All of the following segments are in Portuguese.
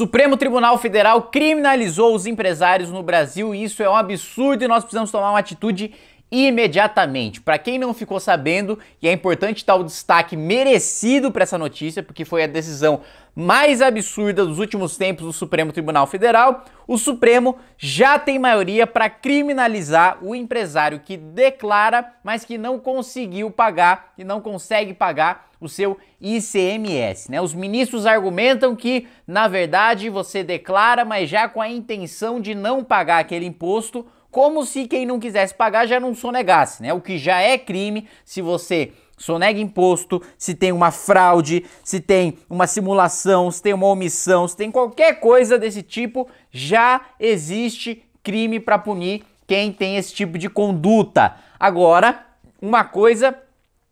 Supremo Tribunal Federal criminalizou os empresários no Brasil e isso é um absurdo e nós precisamos tomar uma atitude imediatamente. Para quem não ficou sabendo, e é importante dar o destaque merecido para essa notícia, porque foi a decisão mais absurda dos últimos tempos do Supremo Tribunal Federal, o Supremo já tem maioria para criminalizar o empresário que declara, mas que não conseguiu pagar e não consegue pagar o seu ICMS. Né? Os ministros argumentam que, na verdade, você declara, mas já com a intenção de não pagar aquele imposto, como se quem não quisesse pagar já não sonegasse, né? O que já é crime se você sonega imposto, se tem uma fraude, se tem uma simulação, se tem uma omissão, se tem qualquer coisa desse tipo, já existe crime para punir quem tem esse tipo de conduta. Agora, uma coisa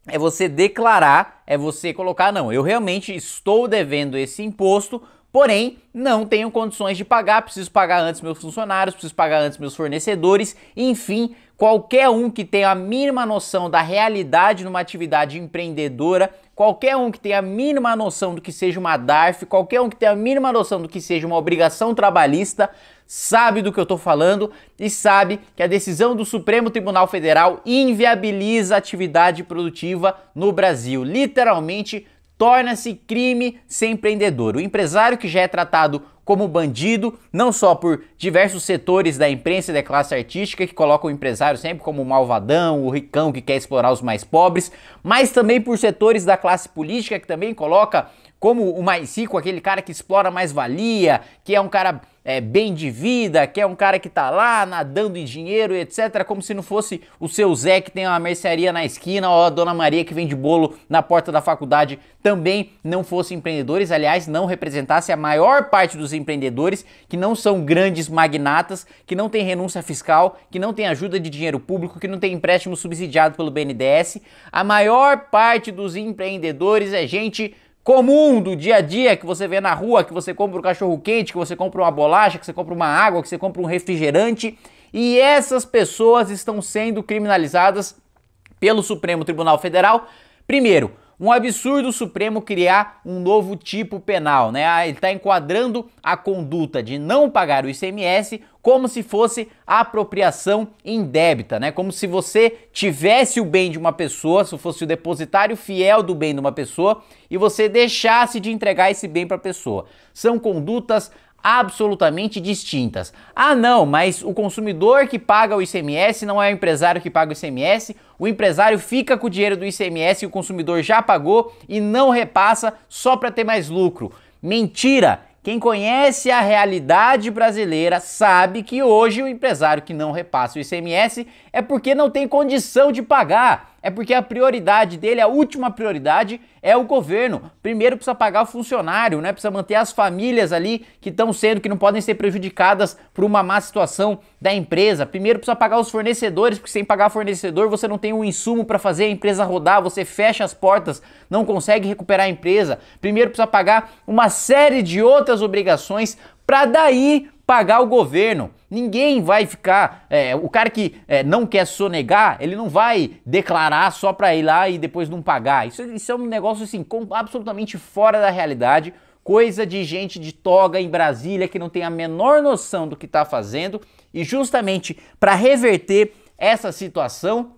é você declarar, é você colocar, não, eu realmente estou devendo esse imposto Porém, não tenho condições de pagar, preciso pagar antes meus funcionários, preciso pagar antes meus fornecedores, enfim, qualquer um que tenha a mínima noção da realidade numa atividade empreendedora, qualquer um que tenha a mínima noção do que seja uma DARF, qualquer um que tenha a mínima noção do que seja uma obrigação trabalhista, sabe do que eu estou falando e sabe que a decisão do Supremo Tribunal Federal inviabiliza a atividade produtiva no Brasil. Literalmente, torna-se crime ser empreendedor. O empresário que já é tratado como bandido, não só por diversos setores da imprensa e da classe artística que colocam o empresário sempre como o malvadão, o ricão que quer explorar os mais pobres, mas também por setores da classe política que também coloca como o mais rico aquele cara que explora mais valia, que é um cara é, bem de vida, que é um cara que tá lá nadando em dinheiro, etc. Como se não fosse o seu Zé que tem uma mercearia na esquina ou a Dona Maria que vende bolo na porta da faculdade também não fossem empreendedores. Aliás, não representasse a maior parte dos empreendedores que não são grandes magnatas, que não tem renúncia fiscal, que não tem ajuda de dinheiro público, que não tem empréstimo subsidiado pelo BNDES. A maior parte dos empreendedores é gente comum do dia a dia que você vê na rua, que você compra um cachorro quente, que você compra uma bolacha, que você compra uma água, que você compra um refrigerante. E essas pessoas estão sendo criminalizadas pelo Supremo Tribunal Federal. Primeiro, um absurdo o Supremo criar um novo tipo penal, né? Ah, ele está enquadrando a conduta de não pagar o ICMS como se fosse apropriação indébita, né? Como se você tivesse o bem de uma pessoa, se fosse o depositário fiel do bem de uma pessoa e você deixasse de entregar esse bem para a pessoa. São condutas absolutamente distintas. Ah, não, mas o consumidor que paga o ICMS não é o empresário que paga o ICMS, o empresário fica com o dinheiro do ICMS que o consumidor já pagou e não repassa só para ter mais lucro. Mentira! Quem conhece a realidade brasileira sabe que hoje o empresário que não repassa o ICMS é porque não tem condição de pagar é porque a prioridade dele, a última prioridade, é o governo. Primeiro precisa pagar o funcionário, né? Precisa manter as famílias ali que estão sendo, que não podem ser prejudicadas por uma má situação da empresa. Primeiro precisa pagar os fornecedores, porque sem pagar fornecedor você não tem o um insumo para fazer a empresa rodar, você fecha as portas, não consegue recuperar a empresa. Primeiro precisa pagar uma série de outras obrigações para daí pagar o governo. Ninguém vai ficar. É, o cara que é, não quer sonegar, ele não vai declarar só para ir lá e depois não pagar. Isso, isso é um negócio assim, com, absolutamente fora da realidade. Coisa de gente de toga em Brasília que não tem a menor noção do que está fazendo. E justamente para reverter essa situação,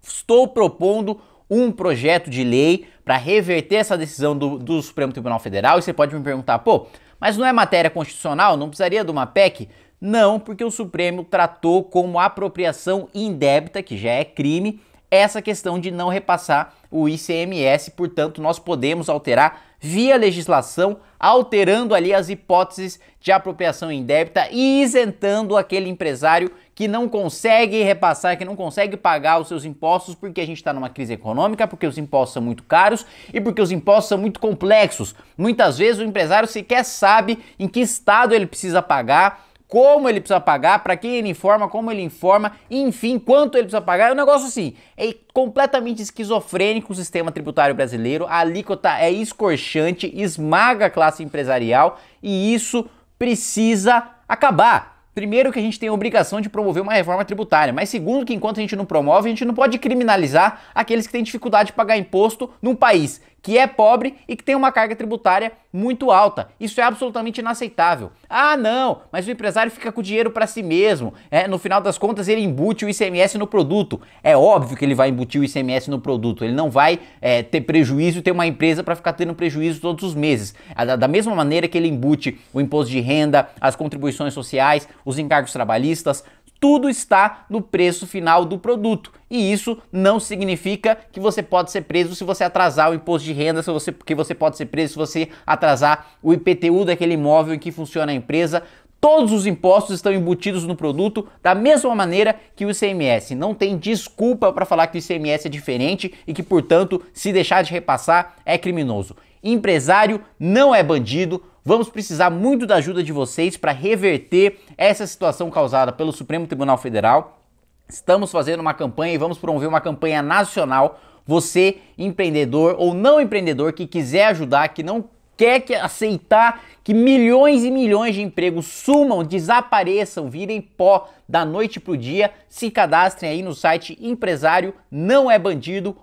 estou propondo um projeto de lei para reverter essa decisão do, do Supremo Tribunal Federal. E você pode me perguntar, pô, mas não é matéria constitucional? Não precisaria de uma PEC? Não, porque o Supremo tratou como apropriação indébita, que já é crime, essa questão de não repassar o ICMS, portanto, nós podemos alterar via legislação, alterando ali as hipóteses de apropriação débita e isentando aquele empresário que não consegue repassar, que não consegue pagar os seus impostos porque a gente está numa crise econômica, porque os impostos são muito caros e porque os impostos são muito complexos. Muitas vezes o empresário sequer sabe em que estado ele precisa pagar como ele precisa pagar, para quem ele informa, como ele informa, enfim, quanto ele precisa pagar. É um negócio assim, é completamente esquizofrênico o sistema tributário brasileiro. A alíquota é escorchante, esmaga a classe empresarial e isso precisa acabar. Primeiro que a gente tem a obrigação de promover uma reforma tributária, mas segundo que enquanto a gente não promove, a gente não pode criminalizar aqueles que têm dificuldade de pagar imposto num país que é pobre e que tem uma carga tributária muito alta. Isso é absolutamente inaceitável. Ah, não, mas o empresário fica com o dinheiro para si mesmo. É, no final das contas, ele embute o ICMS no produto. É óbvio que ele vai embutir o ICMS no produto. Ele não vai é, ter prejuízo, ter uma empresa para ficar tendo prejuízo todos os meses. Da, da mesma maneira que ele embute o imposto de renda, as contribuições sociais, os encargos trabalhistas, tudo está no preço final do produto. E isso não significa que você pode ser preso se você atrasar o imposto de renda, se você, que você pode ser preso se você atrasar o IPTU daquele imóvel em que funciona a empresa. Todos os impostos estão embutidos no produto da mesma maneira que o ICMS. Não tem desculpa para falar que o ICMS é diferente e que, portanto, se deixar de repassar é criminoso. Empresário não é bandido, Vamos precisar muito da ajuda de vocês para reverter essa situação causada pelo Supremo Tribunal Federal. Estamos fazendo uma campanha e vamos promover uma campanha nacional. Você, empreendedor ou não empreendedor, que quiser ajudar, que não quer que aceitar que milhões e milhões de empregos sumam, desapareçam, virem pó da noite para o dia, se cadastrem aí no site empresário não é bandido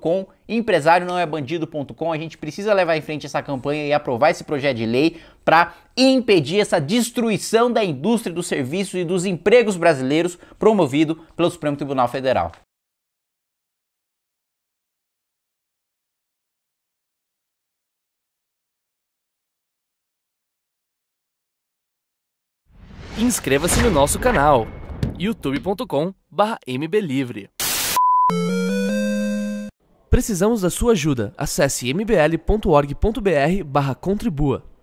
com, empresário não é bandido.com. A gente precisa levar em frente essa campanha e aprovar esse projeto de lei para impedir essa destruição da indústria dos serviços e dos empregos brasileiros promovido pelo Supremo Tribunal Federal. Inscreva-se no nosso canal youtube.com/mblivre. Precisamos da sua ajuda. Acesse mblorgbr contribua.